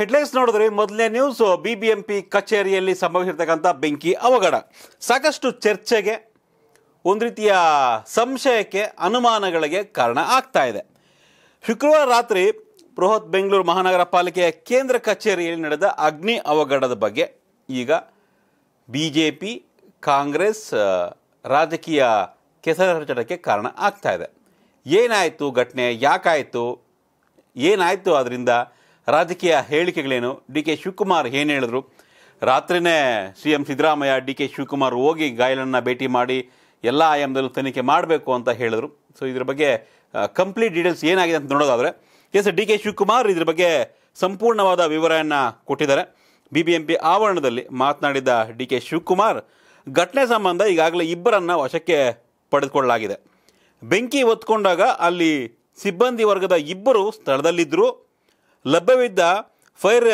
headlines ನೋಡಿದ್ರೆ ಮೊದಲನೇ news B B M P ಕಚೇರಿಯಲ್ಲಿ ಸಂಭವಿಸಿರ್ತಕ್ಕಂಥ ಬೆಂಕಿ ಅವಘಡ ಸಾಕಷ್ಟು ಚರ್ಚೆಗೆ ಒಂದು ರೀತಿಯ ಸಂಶಯಕ್ಕೆ ಅನುಮಾನಗಳಿಗೆ ಕಾರಣ ಆಗ್ತಾ ಇದೆ ಶುಕ್ರವಾರ ರಾತ್ರಿ ಬೃಹತ್ ಬೆಂಗಳೂರು ಮಹಾನಗರ ಪಾಲಿಕೆಯ ಕೇಂದ್ರ ಕಚೇರಿಯಲ್ಲಿ ನಡೆದ ಅಗ್ನಿ ಅವಘಡದ ಬಗ್ಗೆ ಈಗ ಬಿ ಜೆ ಪಿ ಕಾಂಗ್ರೆಸ್ ರಾಜಕೀಯ ಕೆಸರಚಟಕ್ಕೆ ಕಾರಣ ಆಗ್ತಾ ಇದೆ ಏನಾಯಿತು ಘಟನೆ ಯಾಕಾಯಿತು ಏನಾಯಿತು ಅದರಿಂದ ರಾಜಕೀಯ ಹೇಳಿಕೆಗಳೇನು ಡಿ ಕೆ ಶಿವಕುಮಾರ್ ಏನು ಹೇಳಿದ್ರು ರಾತ್ರಿಯೇ C M Siddaramaiah D K Shivakumar ಹೋಗಿ ಗಾಯಲನ್ನು ಭೇಟಿ ಮಾಡಿ ಎಲ್ಲ ಆಯಾಮದಲ್ಲೂ ತನಿಖೆ ಮಾಡಬೇಕು ಅಂತ ಹೇಳಿದ್ರು ಸೊ ಇದ್ರ ಬಗ್ಗೆ ಕಂಪ್ಲೀಟ್ ಡೀಟೇಲ್ಸ್ ಏನಾಗಿದೆ ಅಂತ ನೋಡೋದಾದರೆ ಎಸ್ ಡಿ ಕೆ ಶಿವಕುಮಾರ್ ಇದ್ರ ಬಗ್ಗೆ ಸಂಪೂರ್ಣವಾದ ವಿವರವನ್ನು ಕೊಟ್ಟಿದ್ದಾರೆ ಬಿ ಬಿ ಎಂ ಪಿ ಆವರಣದಲ್ಲಿ ಮಾತನಾಡಿದ ಡಿ ಕೆ ಶಿವಕುಮಾರ್ ಘಟನೆ ಸಂಬಂಧ ಈಗಾಗಲೇ ಇಬ್ಬರನ್ನು ವಶಕ್ಕೆ ಪಡೆದುಕೊಳ್ಳಲಾಗಿದೆ ಬೆಂಕಿ ಹೊತ್ಕೊಂಡಾಗ ಅಲ್ಲಿ ಸಿಬ್ಬಂದಿ ವರ್ಗದ ಇಬ್ಬರು ಸ್ಥಳದಲ್ಲಿದ್ದರು ಲಭ್ಯವಿದ್ದ ಫೈರ್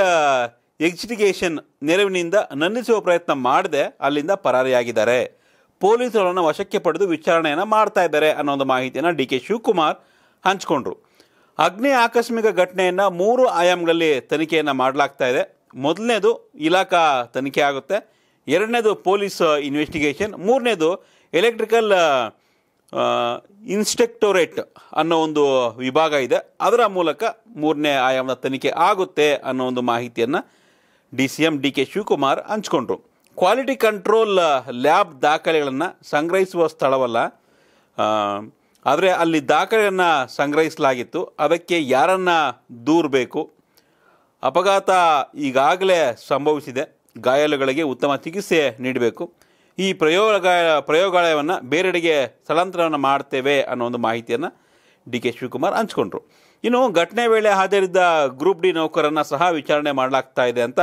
ಎಕ್ಸಿಟಿಗೇಷನ್ ನೆರವಿನಿಂದ ನಂದಿಸುವ ಪ್ರಯತ್ನ ಮಾಡದೆ ಅಲ್ಲಿಂದ ಪರಾರಿಯಾಗಿದ್ದಾರೆ ಪೊಲೀಸರು ವಶಕ್ಕೆ ಪಡೆದು ವಿಚಾರಣೆಯನ್ನು ಮಾಡ್ತಾ ಇದ್ದಾರೆ ಅನ್ನೋ ಒಂದು ಮಾಹಿತಿಯನ್ನು ಡಿ ಕೆ ಶಿವಕುಮಾರ್ ಹಂಚಿಕೊಂಡ್ರು ಅಗ್ನಿ ಆಕಸ್ಮಿಕ ಘಟನೆಯನ್ನು ಮೂರು ಆಯಾಮಗಳಲ್ಲಿ ತನಿಖೆಯನ್ನು ಮಾಡಲಾಗ್ತಾ ಇದೆ ಮೊದಲನೇದು ಇಲಾಖಾ ತನಿಖೆ ಆಗುತ್ತೆ ಎರಡನೇದು ಪೊಲೀಸ್ ಇನ್ವೆಸ್ಟಿಗೇಷನ್ ಮೂರನೇದು ಎಲೆಕ್ಟ್ರಿಕಲ್ ಇನ್ಸ್ಪೆಕ್ಟೋರೇಟ್ ಅನ್ನೋ ಒಂದು ವಿಭಾಗ ಇದೆ ಅದರ ಮೂಲಕ ಮೂರನೇ ಆಯಾಮದ ತನಿಖೆ ಆಗುತ್ತೆ ಅನ್ನೋ ಒಂದು ಮಾಹಿತಿಯನ್ನು D C M D K Shivakumar ಹಂಚ್ಕೊಂಡ್ರು ಕ್ವಾಲಿಟಿ ಕಂಟ್ರೋಲ್ ಲ್ಯಾಬ್ ದಾಖಲೆಗಳನ್ನು ಸಂಗ್ರಹಿಸುವ ಸ್ಥಳವಲ್ಲ ಆದರೆ ಅಲ್ಲಿ ದಾಖಲೆಯನ್ನು ಸಂಗ್ರಹಿಸಲಾಗಿತ್ತು ಅದಕ್ಕೆ ಯಾರನ್ನು ದೂರಬೇಕು ಅಪಘಾತ ಈಗಾಗಲೇ ಸಂಭವಿಸಿದೆ ಗಾಯಾಳುಗಳಿಗೆ ಉತ್ತಮ ಚಿಕಿತ್ಸೆ ನೀಡಬೇಕು ಈ ಪ್ರಯೋಗ ಪ್ರಯೋಗಾಲಯವನ್ನು ಬೇರೆಡೆಗೆ ಸ್ಥಳಾಂತರವನ್ನು ಮಾಡ್ತೇವೆ ಅನ್ನೋ ಒಂದು ಮಾಹಿತಿಯನ್ನು ಡಿ ಕೆ ಶಿವಕುಮಾರ್ ಹಂಚ್ಕೊಂಡ್ರು ಇನ್ನು ಘಟನೆ ವೇಳೆ ಹಾಜರಿದ್ದ ಗ್ರೂಪ್ ಡಿ ನೌಕರನ್ನು ಸಹ ವಿಚಾರಣೆ ಮಾಡಲಾಗ್ತಾ ಇದೆ ಅಂತ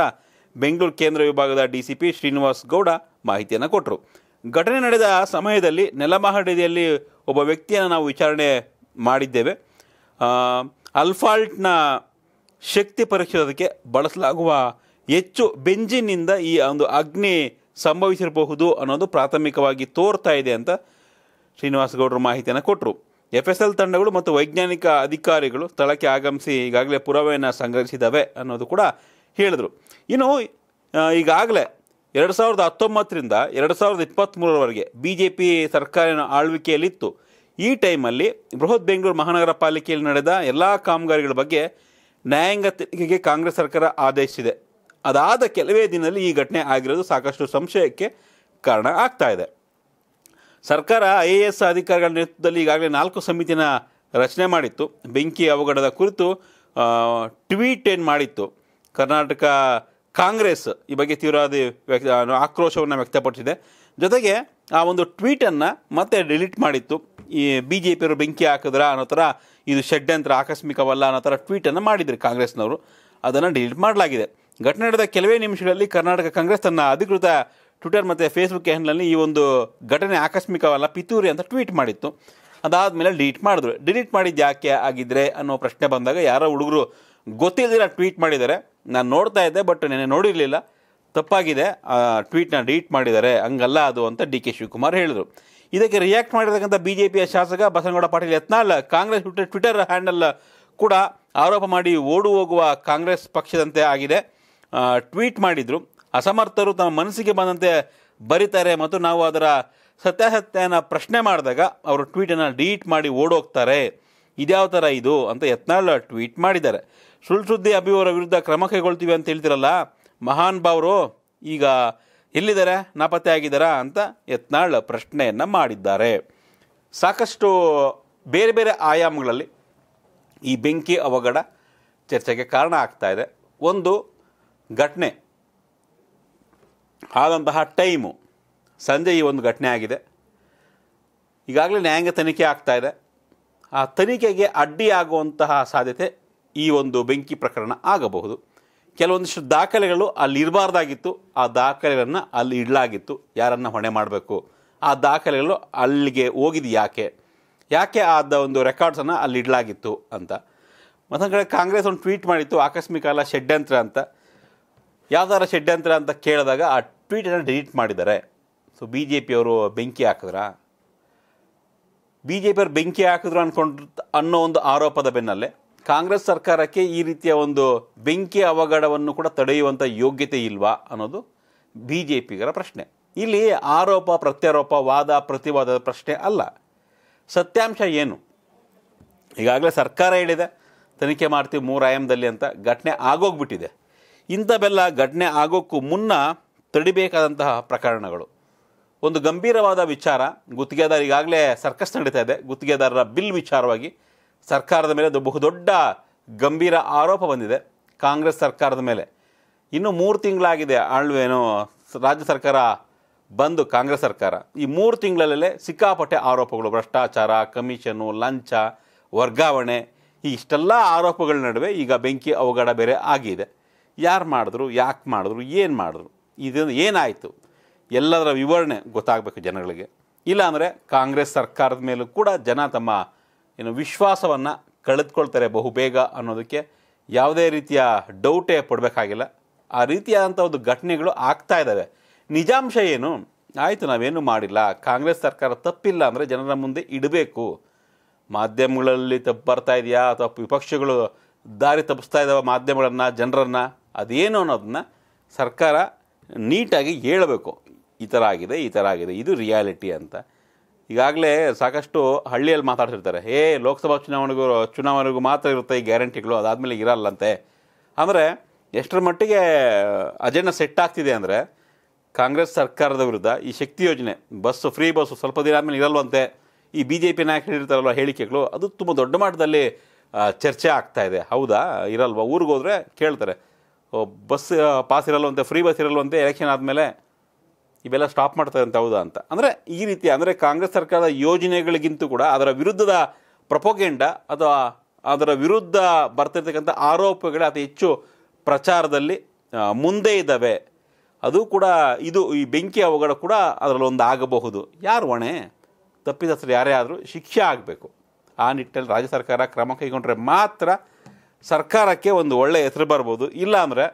ಬೆಂಗಳೂರು ಕೇಂದ್ರ ವಿಭಾಗದ D C P Srinivas Gowda ಮಾಹಿತಿಯನ್ನು ಕೊಟ್ಟರು ಘಟನೆ ನಡೆದ ಸಮಯದಲ್ಲಿ ನೆಲಮಹಡಿಯಲ್ಲಿ ಒಬ್ಬ ವ್ಯಕ್ತಿಯನ್ನು ನಾವು ವಿಚಾರಣೆ ಮಾಡಿದ್ದೇವೆ ಅಲ್ಫಾಲ್ಟ್ನ ಶಕ್ತಿ ಪರೀಕ್ಷಿಸೋದಕ್ಕೆ ಬಳಸಲಾಗುವ ಹೆಚ್ಚು ಬೆಂಜಿನಿಂದ ಈ ಒಂದು ಅಗ್ನಿ ಸಂಭವಿಸಿರಬಹುದು ಅನ್ನೋದು ಪ್ರಾಥಮಿಕವಾಗಿ ತೋರ್ತಾ ಇದೆ ಅಂತ ಗೌಡರು ಮಾಹಿತಿಯನ್ನು ಕೊಟ್ಟರು ಎಫ್ ಎಸ್ ಎಲ್ ತಂಡಗಳು ಮತ್ತು ವೈಜ್ಞಾನಿಕ ಅಧಿಕಾರಿಗಳು ಸ್ಥಳಕ್ಕೆ ಆಗಮಿಸಿ ಈಗಾಗಲೇ ಪುರಾವೆಯನ್ನು ಸಂಗ್ರಹಿಸಿದ್ದಾವೆ ಅನ್ನೋದು ಕೂಡ ಹೇಳಿದರು ಇನ್ನು ಈಗಾಗಲೇ ಎರಡು ಸಾವಿರದ ಹತ್ತೊಂಬತ್ತರಿಂದ ಎರಡು ಸಾವಿರದ ಇಪ್ಪತ್ತ್ಮೂರರವರೆಗೆ ಬಿ ಜೆ ಪಿ ಸರ್ಕಾರಿನ ಆಳ್ವಿಕೆಯಲ್ಲಿತ್ತು ಈ ಟೈಮಲ್ಲಿ ಬೃಹತ್ ಬೆಂಗಳೂರು ಮಹಾನಗರ ಪಾಲಿಕೆಯಲ್ಲಿ ನಡೆದ ಎಲ್ಲ ಕಾಮಗಾರಿಗಳ ಬಗ್ಗೆ ನ್ಯಾಯಾಂಗ ತನಿಖೆಗೆ ಕಾಂಗ್ರೆಸ್ ಸರ್ಕಾರ ಆದೇಶಿಸಿದೆ ಅದಾದ ಕೆಲವೇ ದಿನದಲ್ಲಿ ಈ ಘಟನೆ ಆಗಿರೋದು ಸಾಕಷ್ಟು ಸಂಶಯಕ್ಕೆ ಕಾರಣ ಆಗ್ತಾ ಇದೆ ಸರ್ಕಾರ ಐ ಎ ಎಸ್ ಅಧಿಕಾರಿಗಳ ನೇತೃತ್ವದಲ್ಲಿ ಈಗಾಗಲೇ ನಾಲ್ಕು ಸಮಿತಿನ ರಚನೆ ಮಾಡಿತ್ತು ಬೆಂಕಿ ಅವಘಡದ ಕುರಿತು ಟ್ವೀಟ್ ಏನು ಮಾಡಿತ್ತು ಕರ್ನಾಟಕ ಕಾಂಗ್ರೆಸ್ ಈ ಬಗ್ಗೆ ತೀವ್ರವಾದಿ ವ್ಯಕ್ತ ಆಕ್ರೋಶವನ್ನು ವ್ಯಕ್ತಪಡಿಸಿದೆ ಜೊತೆಗೆ ಆ ಒಂದು ಟ್ವೀಟನ್ನು ಮತ್ತೆ ಡಿಲೀಟ್ ಮಾಡಿತ್ತು ಈ ಬಿ ಜೆ ಪಿಯವರು ಬೆಂಕಿ ಹಾಕಿದ್ರ ಅನ್ನೋ ಥರ ಇದು ಷಡ್ಯಂತ್ರ ಆಕಸ್ಮಿಕವಲ್ಲ ಅನ್ನೋ ಥರ ಟ್ವೀಟನ್ನು ಮಾಡಿದ್ರು ಕಾಂಗ್ರೆಸ್ನವರು ಅದನ್ನು ಡಿಲೀಟ್ ಮಾಡಲಾಗಿದೆ ಘಟನೆ ನಡೆದ ಕೆಲವೇ ನಿಮಿಷಗಳಲ್ಲಿ ಕರ್ನಾಟಕ ಕಾಂಗ್ರೆಸ್ ತನ್ನ ಅಧಿಕೃತ ಟ್ವಿಟರ್ ಮತ್ತು ಫೇಸ್ಬುಕ್ ಹ್ಯಾಂಡ್ಲಲ್ಲಿ ಈ ಒಂದು ಘಟನೆ ಆಕಸ್ಮಿಕವಲ್ಲ ಪಿತೂರಿ ಅಂತ ಟ್ವೀಟ್ ಮಾಡಿತ್ತು ಅದಾದಮೇಲೆ ಡಿಲೀಟ್ ಮಾಡಿದ್ರು ಡಿಲೀಟ್ ಮಾಡಿದ್ದು ಯಾಕೆ ಆಗಿದ್ರೆ ಅನ್ನೋ ಪ್ರಶ್ನೆ ಬಂದಾಗ ಯಾರೋ ಹುಡುಗರು ಗೊತ್ತಿಲ್ಲದಿರ ಟ್ವೀಟ್ ಮಾಡಿದ್ದಾರೆ ನಾನು ನೋಡ್ತಾ ಇದ್ದೆ ಬಟ್ ನೆನೆ ನೋಡಿರಲಿಲ್ಲ ತಪ್ಪಾಗಿದೆ ಆ ಟ್ವೀಟ್ನ ಡಿಲೀಟ್ ಮಾಡಿದ್ದಾರೆ ಹಂಗಲ್ಲ ಅದು ಅಂತ ಡಿ ಕೆ ಶಿವಕುಮಾರ್ ಹೇಳಿದರು ಇದಕ್ಕೆ ರಿಯಾಕ್ಟ್ ಮಾಡಿರತಕ್ಕಂಥ ಬಿ ಜೆ ಪಿಯ ಶಾಸಕ Basanagouda Patil Yatnal Congress Twitter Twitter handle ಕೂಡ ಆರೋಪ ಮಾಡಿ ಓಡು ಹೋಗುವ ಕಾಂಗ್ರೆಸ್ ಪಕ್ಷದಂತೆ ಆಗಿದೆ ಟ್ವೀಟ್ ಮಾಡಿದರು ಅಸಮರ್ಥರು ತಮ್ಮ ಮನಸ್ಸಿಗೆ ಬಂದಂತೆ ಬರೀತಾರೆ ಮತ್ತು ನಾವು ಅದರ ಸತ್ಯಾಸತ್ಯನ ಪ್ರಶ್ನೆ ಮಾಡಿದಾಗ ಅವರು ಟ್ವೀಟನ್ನು ಡಿಲೀಟ್ ಮಾಡಿ ಓಡೋಗ್ತಾರೆ ಇದ್ಯಾವ ಥರ ಇದು ಅಂತ ಯತ್ನಾಳ್ ಟ್ವೀಟ್ ಮಾಡಿದ್ದಾರೆ ಸುಳ್ಳು ಸುದ್ದಿ ಅಭಿಯವರ ವಿರುದ್ಧ ಕ್ರಮ ಕೈಗೊಳ್ತೀವಿ ಅಂತ ಹೇಳ್ತಿರಲ್ಲ ಮಹಾನ್ ಬಾವರು ಈಗ ಎಲ್ಲಿದ್ದಾರೆ ನಾಪತ್ತೆ ಆಗಿದ್ದಾರಾ ಅಂತ ಯತ್ನಾಳ್ ಪ್ರಶ್ನೆಯನ್ನು ಮಾಡಿದ್ದಾರೆ ಸಾಕಷ್ಟು ಬೇರೆ ಬೇರೆ ಆಯಾಮಗಳಲ್ಲಿ ಈ ಬೆಂಕಿ ಅವಘಡ ಚರ್ಚೆಗೆ ಕಾರಣ ಆಗ್ತಾ ಇದೆ ಒಂದು ಘಟನೆ ಆದಂತಹ ಟೈಮು ಸಂಜೆ ಈ ಒಂದು ಘಟನೆ ಆಗಿದೆ ಈಗಾಗಲೇ ನ್ಯಾಯಾಂಗ ತನಿಖೆ ಆಗ್ತಾ ಇದೆ ಆ ತನಿಖೆಗೆ ಅಡ್ಡಿಯಾಗುವಂತಹ ಸಾಧ್ಯತೆ ಈ ಒಂದು ಬೆಂಕಿ ಪ್ರಕರಣ ಆಗಬಹುದು ಕೆಲವೊಂದಿಷ್ಟು ದಾಖಲೆಗಳು ಅಲ್ಲಿ ಇರಬಾರ್ದಾಗಿತ್ತು ಆ ದಾಖಲೆಗಳನ್ನು ಅಲ್ಲಿ ಇಡಲಾಗಿತ್ತು ಯಾರನ್ನು ಹೊಣೆ ಮಾಡಬೇಕು ಆ ದಾಖಲೆಗಳು ಅಲ್ಲಿಗೆ ಹೋಗಿದ್ದು ಯಾಕೆ ಯಾಕೆ ಆದ ಒಂದು ರೆಕಾರ್ಡ್ಸನ್ನು ಅಲ್ಲಿ ಇಡಲಾಗಿತ್ತು ಅಂತ ಮತ್ತೊಂದು ಕಡೆ ಕಾಂಗ್ರೆಸ್ ಒಂದು ಟ್ವೀಟ್ ಮಾಡಿತ್ತು ಆಕಸ್ಮಿಕ ಅಲ್ಲ ಷಡ್ಯಂತ್ರ ಅಂತ ಯಾವ್ದಾರ ಷಡ್ಯಂತ್ರ ಅಂತ ಕೇಳಿದಾಗ ಆ ಟ್ವೀಟನ್ನು ಡಿಲೀಟ್ ಮಾಡಿದ್ದಾರೆ ಸೊ ಬಿ ಜೆ ಪಿಯವರು ಬೆಂಕಿ ಹಾಕಿದ್ರಾ ಬಿ ಜೆ ಪಿಯವರು ಬೆಂಕಿ ಹಾಕಿದ್ರು ಅಂದ್ಕೊಂಡು ಅನ್ನೋ ಒಂದು ಆರೋಪದ ಬೆನ್ನಲ್ಲೇ ಕಾಂಗ್ರೆಸ್ ಸರ್ಕಾರಕ್ಕೆ ಈ ರೀತಿಯ ಒಂದು ಬೆಂಕಿ ಅವಘಡವನ್ನು ಕೂಡ ತಡೆಯುವಂಥ ಯೋಗ್ಯತೆ ಇಲ್ವಾ ಅನ್ನೋದು ಬಿ ಜೆ ಪಿಗರ ಪ್ರಶ್ನೆ ಇಲ್ಲಿ ಆರೋಪ ಪ್ರತ್ಯಾರೋಪ ವಾದ ಪ್ರತಿವಾದದ ಪ್ರಶ್ನೆ ಅಲ್ಲ ಸತ್ಯಾಂಶ ಏನು ಈಗಾಗಲೇ ಸರ್ಕಾರ ಹೇಳಿದೆ ತನಿಖೆ ಮಾಡ್ತೀವಿ ಮೂರು ಆಯಾಮದಲ್ಲಿ ಅಂತ ಘಟನೆ ಆಗೋಗ್ಬಿಟ್ಟಿದೆ ಇಂಥವೆಲ್ಲ ಘಟನೆ ಆಗೋಕ್ಕೂ ಮುನ್ನ ತಡಿಬೇಕಾದಂತಹ ಪ್ರಕರಣಗಳು ಒಂದು ಗಂಭೀರವಾದ ವಿಚಾರ ಗುತ್ತಿಗೆದಾರ ಈಗಾಗಲೇ ಸರ್ಕಸ್ ನಡೀತಾ ಇದೆ ಗುತ್ತಿಗೆದಾರರ ಬಿಲ್ ವಿಚಾರವಾಗಿ ಸರ್ಕಾರದ ಮೇಲೆ ಬಹುದೊಡ್ಡ ಗಂಭೀರ ಆರೋಪ ಬಂದಿದೆ ಕಾಂಗ್ರೆಸ್ ಸರ್ಕಾರದ ಮೇಲೆ ಇನ್ನು ಮೂರು ತಿಂಗಳಾಗಿದೆ ಆಳ್ವೇನು ರಾಜ್ಯ ಸರ್ಕಾರ ಬಂದು ಕಾಂಗ್ರೆಸ್ ಸರ್ಕಾರ ಈ ಮೂರು ತಿಂಗಳಲ್ಲೇ ಸಿಕ್ಕಾಪಟ್ಟೆ ಆರೋಪಗಳು ಭ್ರಷ್ಟಾಚಾರ ಕಮಿಷನು ಲಂಚ ವರ್ಗಾವಣೆ ಈ ಇಷ್ಟೆಲ್ಲ ಆರೋಪಗಳ ನಡುವೆ ಈಗ ಬೆಂಕಿ ಅವಘಡ ಬೇರೆ ಆಗಿದೆ ಯಾರು ಮಾಡಿದ್ರು ಯಾಕೆ ಮಾಡಿದ್ರು ಏನು ಮಾಡಿದ್ರು ಇದನ್ನು ಏನಾಯಿತು ಎಲ್ಲದರ ವಿವರಣೆ ಗೊತ್ತಾಗಬೇಕು ಜನಗಳಿಗೆ ಇಲ್ಲಾಂದರೆ ಕಾಂಗ್ರೆಸ್ ಸರ್ಕಾರದ ಮೇಲೂ ಕೂಡ ಜನ ತಮ್ಮ ಏನು ವಿಶ್ವಾಸವನ್ನು ಕಳೆದುಕೊಳ್ತಾರೆ ಬಹುಬೇಗ ಅನ್ನೋದಕ್ಕೆ ಯಾವುದೇ ರೀತಿಯ ಡೌಟೇ ಪಡಬೇಕಾಗಿಲ್ಲ ಆ ರೀತಿಯಾದಂಥ ಒಂದು ಘಟನೆಗಳು ಆಗ್ತಾ ಇದ್ದಾವೆ ನಿಜಾಂಶ ಏನು ಆಯಿತು ನಾವೇನು ಮಾಡಿಲ್ಲ ಕಾಂಗ್ರೆಸ್ ಸರ್ಕಾರ ತಪ್ಪಿಲ್ಲ ಅಂದರೆ ಜನರ ಮುಂದೆ ಇಡಬೇಕು ಮಾಧ್ಯಮಗಳಲ್ಲಿ ತಪ್ಪು ಬರ್ತಾ ಇದೆಯಾ ಅಥವಾ ವಿಪಕ್ಷಗಳು ದಾರಿ ತಪ್ಪಿಸ್ತಾ ಇದ್ದಾವೆ ಮಾಧ್ಯಮಗಳನ್ನು ಜನರನ್ನು ಅದೇನು ಅನ್ನೋದನ್ನ ಸರ್ಕಾರ ನೀಟಾಗಿ ಹೇಳಬೇಕು ಈ ಥರ ಆಗಿದೆ ಈ ಥರ ಆಗಿದೆ ಇದು ರಿಯಾಲಿಟಿ ಅಂತ ಈಗಾಗಲೇ ಸಾಕಷ್ಟು ಹಳ್ಳಿಯಲ್ಲಿ ಮಾತಾಡ್ತಿರ್ತಾರೆ ಹೇ ಲೋಕಸಭಾ ಚುನಾವಣೆಗೂ ಚುನಾವಣೆಗೂ ಮಾತ್ರ ಇರುತ್ತೆ ಈ ಗ್ಯಾರಂಟಿಗಳು ಅದಾದಮೇಲೆ ಇರಲ್ಲಂತೆ ಅಂದರೆ ಎಷ್ಟರ ಮಟ್ಟಿಗೆ ಅಜೆಂಡ ಸೆಟ್ ಆಗ್ತಿದೆ ಅಂದರೆ ಕಾಂಗ್ರೆಸ್ ಸರ್ಕಾರದ ವಿರುದ್ಧ ಈ ಶಕ್ತಿ ಯೋಜನೆ ಬಸ್ಸು ಫ್ರೀ ಬಸ್ಸು ಸ್ವಲ್ಪ ದಿನ ಆದಮೇಲೆ ಇರಲ್ವಂತೆ ಈ ಬಿ ಜೆ ಪಿ ನಾಯಕರು ಹೇಳಿರ್ತಾರಲ್ವ ಹೇಳಿಕೆಗಳು ಅದು ತುಂಬ ದೊಡ್ಡ ಮಟ್ಟದಲ್ಲಿ ಚರ್ಚೆ ಆಗ್ತಾ ಇದೆ ಹೌದಾ ಇರಲ್ವಾ ಊರಿಗೆ ಕೇಳ್ತಾರೆ ಬಸ್ ಪಾಸ್ ಇರಲ್ವಂತೆ ಫ್ರೀ ಬಸ್ ಇರಲ್ವಂತೆ ಎಲೆಕ್ಷನ್ ಆದಮೇಲೆ ಇವೆಲ್ಲ ಸ್ಟಾಪ್ ಮಾಡ್ತಾರೆ ಅಂತ ಹೌದಾ ಅಂತ ಅಂದರೆ ಈ ರೀತಿ ಅಂದರೆ ಕಾಂಗ್ರೆಸ್ ಸರ್ಕಾರದ ಯೋಜನೆಗಳಿಗಿಂತ ಕೂಡ ಅದರ ವಿರುದ್ಧದ ಪ್ರಪೋಗೆಂಡ ಅಥವಾ ಅದರ ವಿರುದ್ಧ ಬರ್ತಿರ್ತಕ್ಕಂಥ ಆರೋಪಗಳೇ ಅತಿ ಹೆಚ್ಚು ಪ್ರಚಾರದಲ್ಲಿ ಮುಂದೆ ಇದ್ದಾವೆ ಅದು ಕೂಡ ಇದು ಈ ಬೆಂಕಿ ಅವಘಡ ಕೂಡ ಅದರಲ್ಲೊಂದು ಆಗಬಹುದು ಯಾರು ಹೊಣೆ ತಪ್ಪಿದಸರು ಯಾರೇ ಆದರೂ ಶಿಕ್ಷೆ ಆಗಬೇಕು ಆ ನಿಟ್ಟಿನಲ್ಲಿ ರಾಜ್ಯ ಸರ್ಕಾರ ಕ್ರಮ ಕೈಗೊಂಡ್ರೆ ಮಾತ್ರ ಸರ್ಕಾರಕ್ಕೆ ಒಂದು ಒಳ್ಳೆಯ ಹೆಸರು ಬರ್ಬೋದು ಅಂದ್ರೆ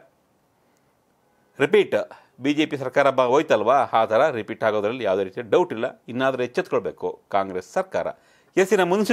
ರಿಪೀಟ್ ಬಿ ಜೆ ಪಿ ಸರ್ಕಾರ ಬ ಹೋಯ್ತಲ್ವಾ ಆ ಥರ ರಿಪೀಟ್ ಆಗೋದ್ರಲ್ಲಿ ಯಾವುದೇ ರೀತಿಯ ಡೌಟ್ ಇಲ್ಲ ಇನ್ನಾದರೂ ಎಚ್ಚೆತ್ಕೊಳ್ಬೇಕು ಕಾಂಗ್ರೆಸ್ ಸರ್ಕಾರ ಎಸ್ಸಿನ ಮುನ್ಸಿ